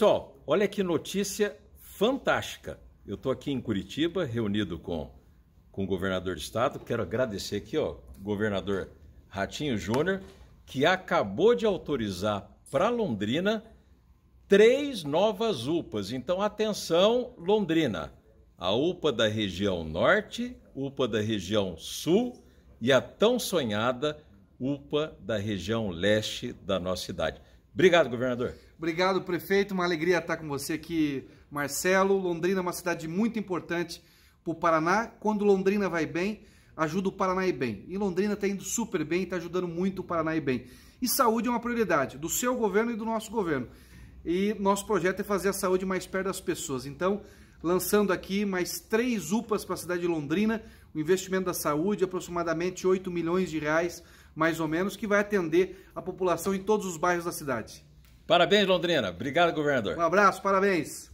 Pessoal, olha que notícia fantástica. Eu estou aqui em Curitiba, reunido com, com o governador de estado. Quero agradecer aqui, ó, governador Ratinho Júnior, que acabou de autorizar para Londrina três novas UPAs. Então, atenção, Londrina. A UPA da região norte, UPA da região sul e a tão sonhada UPA da região leste da nossa cidade. Obrigado, governador. Obrigado, prefeito. Uma alegria estar com você aqui, Marcelo. Londrina é uma cidade muito importante para o Paraná. Quando Londrina vai bem, ajuda o Paraná e bem. E Londrina está indo super bem, está ajudando muito o Paraná e bem. E saúde é uma prioridade do seu governo e do nosso governo. E nosso projeto é fazer a saúde mais perto das pessoas. Então, lançando aqui mais três UPAs para a cidade de Londrina, o investimento da saúde, aproximadamente 8 milhões de reais mais ou menos, que vai atender a população em todos os bairros da cidade. Parabéns, Londrina. Obrigado, governador. Um abraço, parabéns.